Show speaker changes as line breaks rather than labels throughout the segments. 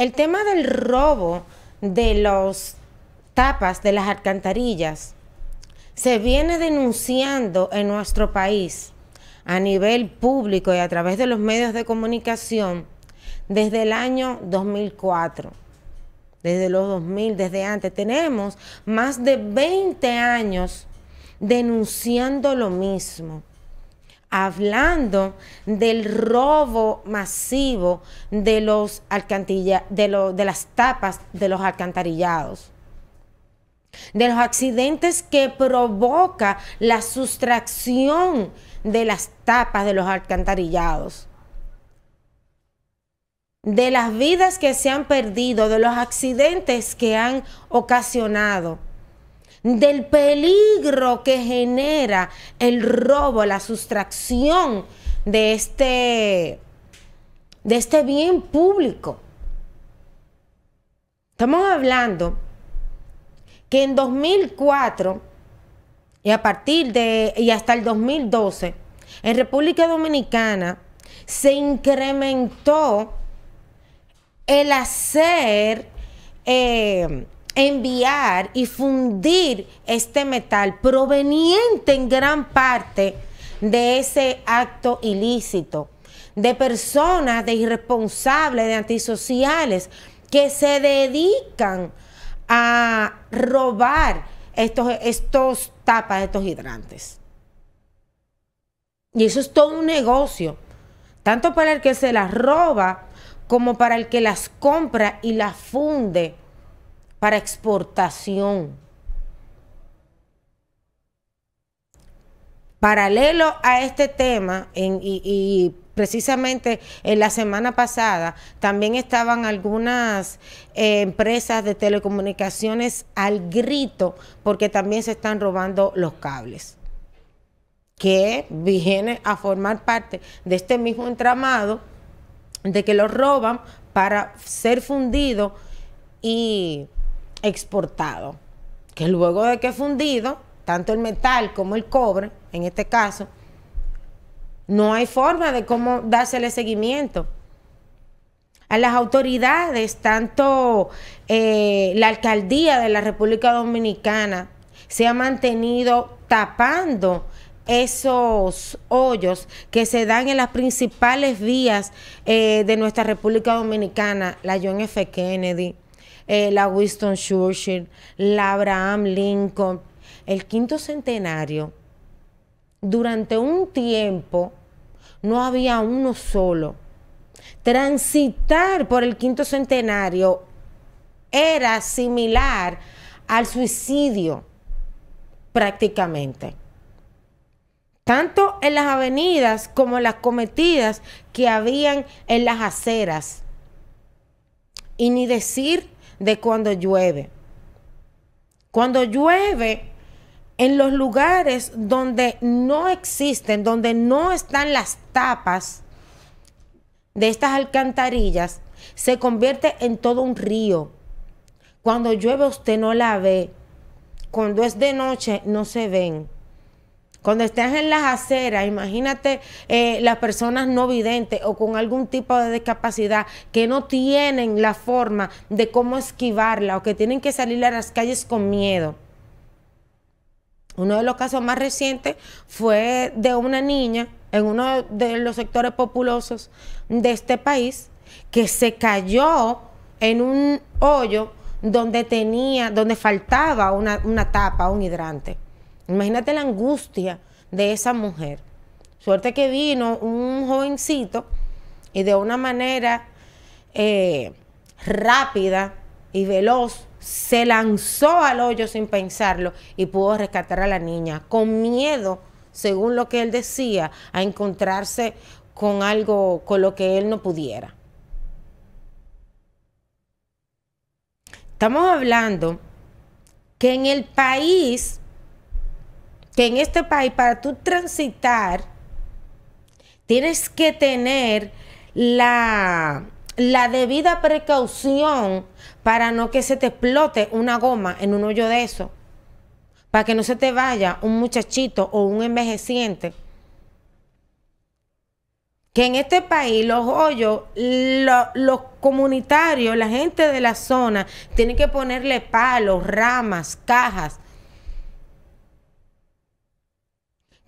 El tema del robo de los tapas de las alcantarillas se viene denunciando en nuestro país a nivel público y a través de los medios de comunicación desde el año 2004. Desde los 2000, desde antes, tenemos más de 20 años denunciando lo mismo hablando del robo masivo de los de, las tapas de los alcantarillados de los accidentes que provoca la sustracción de las tapas de los alcantarillados, de las vidas que se han perdido, de los accidentes que han ocasionado del peligro que genera el robo, la sustracción de este, de este bien público. Estamos hablando que en 2004 y a partir de y hasta el 2012 en República Dominicana se incrementó el hacer eh, enviar y fundir este metal proveniente en gran parte de ese acto ilícito, de personas, de irresponsables, de antisociales que se dedican a robar estos, estos tapas, estos hidrantes. Y eso es todo un negocio, tanto para el que se las roba como para el que las compra y las funde para exportación. Paralelo a este tema, y, precisamente en la semana pasada también estaban algunas eh, empresas de telecomunicaciones al grito porque también se están robando los cables que vienen a formar parte de este mismo entramado de que los roban para ser fundido y exportado, que luego de que fundido, tanto el metal como el cobre, en este caso, no hay forma de cómo dársele seguimiento. A las autoridades, tanto eh, la alcaldía de la República Dominicana se ha mantenido tapando esos hoyos que se dan en las principales vías eh, de nuestra República Dominicana, la John F. Kennedy, la Winston Churchill, la Abraham Lincoln, el quinto centenario, durante un tiempo no había uno solo. Transitar por el quinto centenario era similar al suicidio prácticamente. Tanto en las avenidas como en las cometidas que habían en las aceras. Y ni decir de cuando llueve. Cuando llueve, en los lugares donde no existen, donde no están las tapas de estas alcantarillas, se convierte en todo un río. Cuando llueve usted no la ve. Cuando es de noche no se ven. Cuando estés en las aceras, imagínate eh, las personas no videntes o con algún tipo de discapacidad que no tienen la forma de cómo esquivarla o que tienen que salir a las calles con miedo. Uno de los casos más recientes fue de una niña en uno de los sectores populosos de este país que se cayó en un hoyo donde tenía, donde faltaba una, una tapa, un hidrante. Imagínate la angustia de esa mujer. Suerte que vino un jovencito y de una manera eh, rápida y veloz se lanzó al hoyo sin pensarlo y pudo rescatar a la niña con miedo, según lo que él decía, a encontrarse con algo con lo que él no pudiera. Estamos hablando que en el país que en este país para tú transitar tienes que tener la, debida precaución para no que se te explote una goma en un hoyo de eso, para que no se te vaya un muchachito o un envejeciente. Que en este país los hoyos, los comunitarios, la gente de la zona, tienen que ponerle palos, ramas, cajas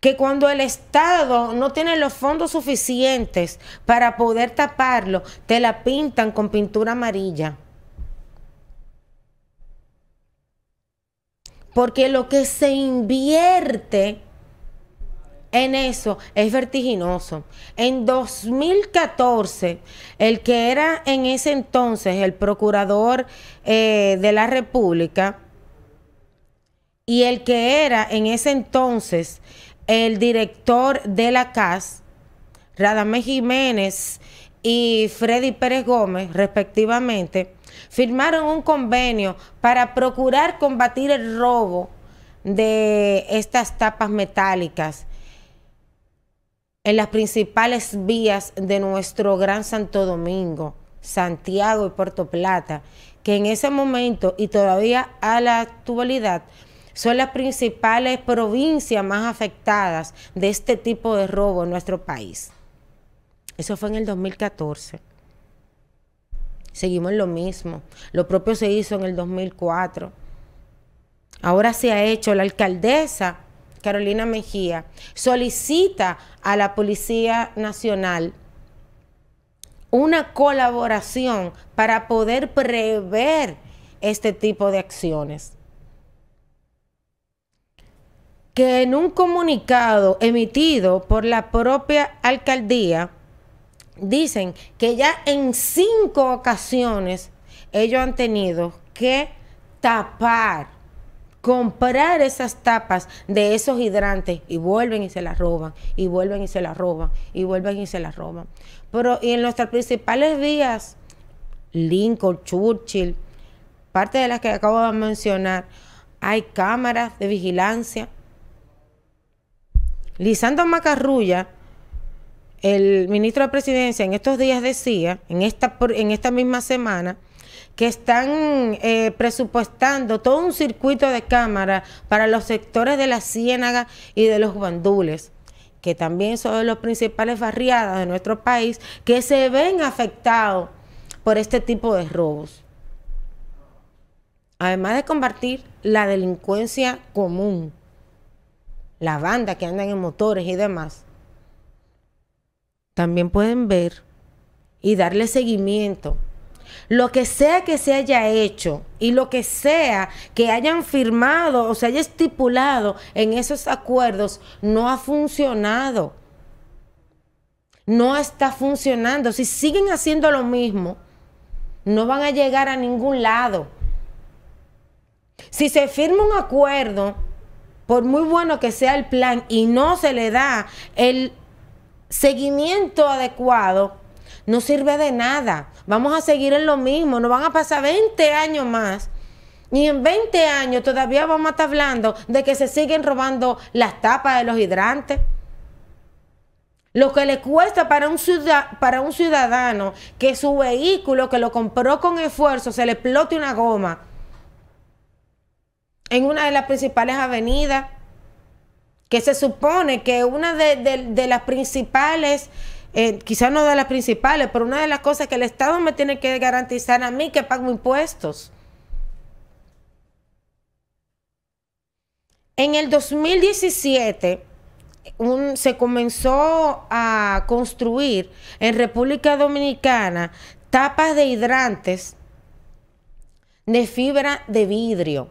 que cuando el Estado no tiene los fondos suficientes para poder taparlo, te la pintan con pintura amarilla. Porque lo que se invierte en eso es vertiginoso. En 2014, el que era en ese entonces el procurador eh, de la República y el que era en ese entonces el director de la CAS, Radamés Jiménez y Freddy Pérez Gómez, respectivamente, firmaron un convenio para procurar combatir el robo de estas tapas metálicas en las principales vías de nuestro Gran Santo Domingo, Santiago y Puerto Plata, que en ese momento y todavía a la actualidad son las principales provincias más afectadas de este tipo de robo en nuestro país. Eso fue en el 2014. Seguimos lo mismo. Lo propio se hizo en el 2004. Ahora se ha hecho. La alcaldesa Carolina Mejía solicita a la Policía Nacional una colaboración para poder prever este tipo de acciones que en un comunicado emitido por la propia alcaldía, dicen que ya en cinco ocasiones ellos han tenido que tapar, comprar esas tapas de esos hidrantes y vuelven y se las roban, y vuelven y se las roban, y vuelven y se las roban. Pero y en nuestras principales vías, Lincoln, Churchill, parte de las que acabo de mencionar, hay cámaras de vigilancia Lisandro Macarrulla, el ministro de Presidencia, en estos días decía, en esta, en esta misma semana, que están eh, presupuestando todo un circuito de cámaras para los sectores de la Ciénaga y de los guandules que también son los principales barriadas de nuestro país, que se ven afectados por este tipo de robos. Además de combatir la delincuencia común, ...las banda que andan en motores y demás, también pueden ver y darle seguimiento. Lo que sea que se haya hecho y lo que sea que hayan firmado o se haya estipulado en esos acuerdos no ha funcionado. No está funcionando. Si siguen haciendo lo mismo, no van a llegar a ningún lado. Si se firma un acuerdo por muy bueno que sea el plan y no se le da el seguimiento adecuado, no sirve de nada. Vamos a seguir en lo mismo, nos van a pasar 20 años más. Y en 20 años todavía vamos a estar hablando de que se siguen robando las tapas de los hidrantes. Lo que le cuesta para un, para un ciudadano que su vehículo que lo compró con esfuerzo se le explote una goma en una de las principales avenidas, que se supone que una de, las principales, eh, quizás no de las principales, pero una de las cosas que el Estado me tiene que garantizar a mí que pago impuestos. En el 2017 se comenzó a construir en República Dominicana tapas de hidrantes de fibra de vidrio.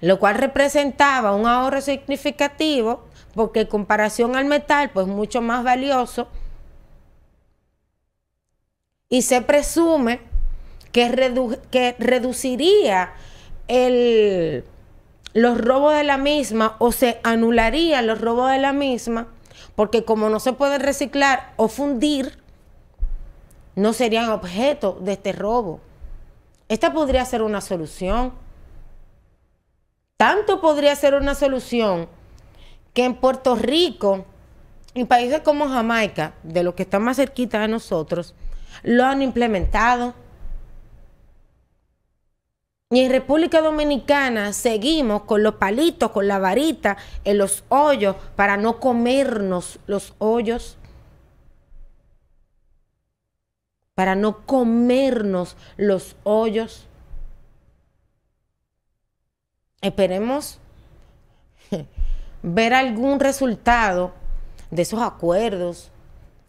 lo cual representaba un ahorro significativo porque en comparación al metal, pues mucho más valioso. Y se presume que, reduciría los robos de la misma o se anularía los robos de la misma, porque como no se puede reciclar o fundir, no serían objeto de este robo. Esta podría ser una solución tanto podría ser una solución que en Puerto Rico y países como Jamaica, de los que están más cerquita de nosotros, lo han implementado. Y en República Dominicana seguimos con los palitos, con la varita, en los hoyos, para no comernos los hoyos. Para no comernos los hoyos. Esperemos ver algún resultado de esos acuerdos,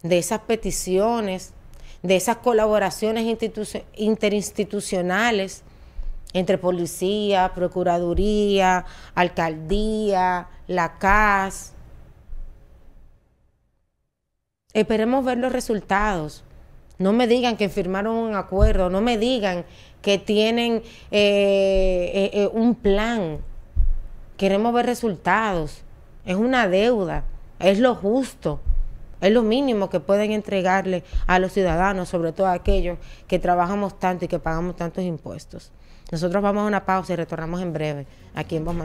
de esas peticiones, de esas colaboraciones interinstitucionales entre policía, procuraduría, alcaldía, la CAS. Esperemos ver los resultados. No me digan que firmaron un acuerdo, no me digan que tienen eh, eh, eh, un plan. Queremos ver resultados. Es una deuda, es lo justo, es lo mínimo que pueden entregarle a los ciudadanos, sobre todo a aquellos que trabajamos tanto y que pagamos tantos impuestos. Nosotros vamos a una pausa y retornamos en breve aquí en Voz